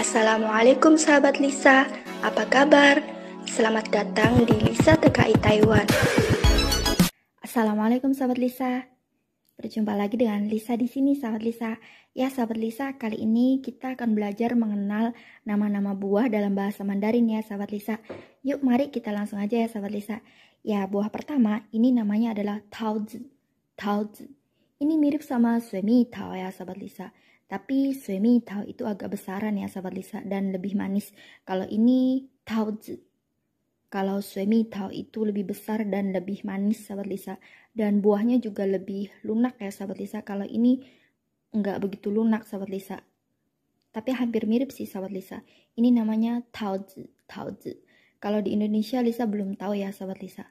Assalamualaikum sahabat Lisa, apa kabar? Selamat datang di Lisa TKI Taiwan. Assalamualaikum sahabat Lisa. Berjumpa lagi dengan Lisa di sini sahabat Lisa. Ya sahabat Lisa, kali ini kita akan belajar mengenal nama-nama buah dalam bahasa Mandarin ya sahabat Lisa. Yuk mari kita langsung aja ya sahabat Lisa. Ya buah pertama ini namanya adalah taozi. Taozi. Ini mirip sama suami tau ya sahabat Lisa. Tapi suami tau itu agak besaran ya sahabat Lisa dan lebih manis. Kalau ini zi. Kalau suami tau itu lebih besar dan lebih manis sahabat Lisa. Dan buahnya juga lebih lunak ya sahabat Lisa. Kalau ini nggak begitu lunak sahabat Lisa. Tapi hampir mirip sih sahabat Lisa. Ini namanya tauz zi. Kalau di Indonesia Lisa belum tahu ya sahabat Lisa.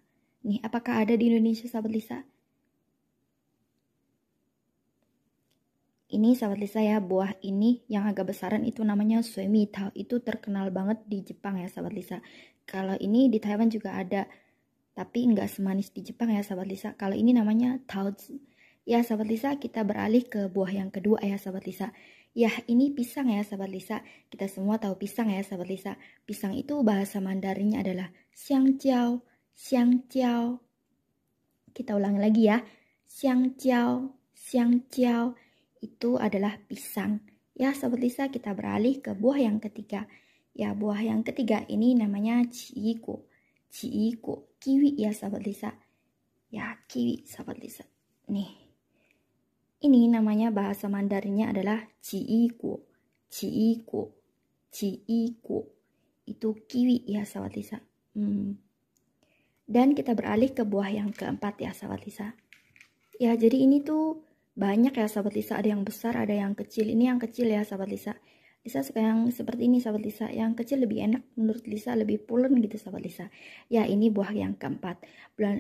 Nih, apakah ada di Indonesia sahabat Lisa? Ini sahabat Lisa ya, buah ini yang agak besaran itu namanya tau Itu terkenal banget di Jepang ya sahabat Lisa. Kalau ini di Taiwan juga ada, tapi nggak semanis di Jepang ya sahabat Lisa. Kalau ini namanya taozi. Ya sahabat Lisa, kita beralih ke buah yang kedua ya sahabat Lisa. ya ini pisang ya sahabat Lisa. Kita semua tahu pisang ya sahabat Lisa. Pisang itu bahasa Mandarinnya adalah xiang jiao, xiang jiao. Kita ulangi lagi ya. Xiang jiao, xiang jiao itu adalah pisang. Ya, sobat Lisa, kita beralih ke buah yang ketiga. Ya, buah yang ketiga ini namanya ciku ciku kiwi ya, sobat Lisa. Ya, kiwi, sobat Lisa. Nih. Ini namanya bahasa Mandarinnya adalah ciku ciku ciku Itu kiwi ya, sobat Lisa. Hmm. Dan kita beralih ke buah yang keempat ya, sobat Lisa. Ya, jadi ini tuh banyak ya sahabat Lisa ada yang besar ada yang kecil ini yang kecil ya sahabat Lisa Lisa suka yang seperti ini sahabat Lisa yang kecil lebih enak menurut Lisa lebih pulen gitu sahabat Lisa ya ini buah yang keempat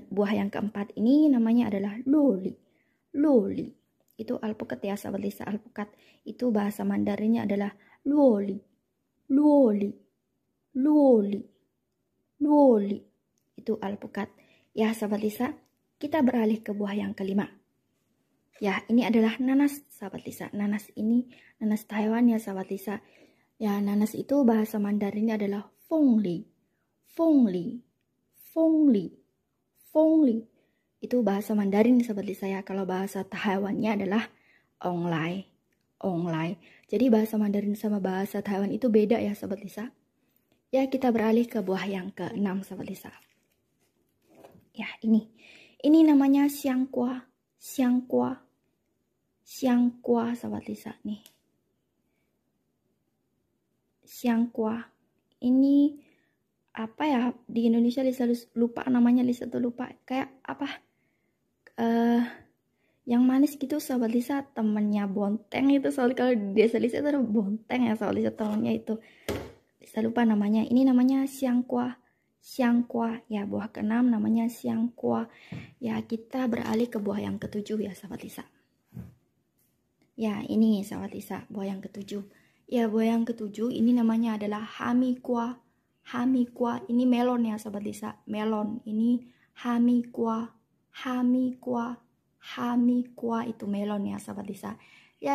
buah yang keempat ini namanya adalah loli loli itu alpukat ya sahabat Lisa alpukat itu bahasa Mandarinnya adalah loli loli loli loli itu alpukat ya sahabat Lisa kita beralih ke buah yang kelima Ya, ini adalah nanas, sahabat Lisa. Nanas ini nanas Taiwan ya, sahabat Lisa. Ya, nanas itu bahasa Mandarinnya adalah fongli. Fongli. Fongli. Fongli. Itu bahasa Mandarin sahabat Lisa ya. Kalau bahasa Taiwannya adalah onglai. Onglai. Jadi bahasa Mandarin sama bahasa Taiwan itu beda ya, sahabat Lisa. Ya, kita beralih ke buah yang keenam sahabat Lisa. Ya, ini. Ini namanya siangkua. Siangkua siang sahabat Lisa nih siang ini apa ya di Indonesia Lisa lupa namanya Lisa tuh lupa kayak apa uh, yang manis gitu sahabat Lisa temennya bonteng itu soal kalau dia desa Lisa itu bonteng ya sahabat Lisa temennya itu Lisa lupa namanya ini namanya siang kuah siang kuah ya buah keenam namanya siang kuah ya kita beralih ke buah yang ketujuh ya sahabat Lisa Ya, ini sahabat Isa, buah yang ketujuh. Ya, buah yang ketujuh ini namanya adalah hamikwa. Hamikwa, ini melon ya sahabat Isa, melon. Ini hamikwa, hamikwa, hamikwa itu melon ya sahabat Isa.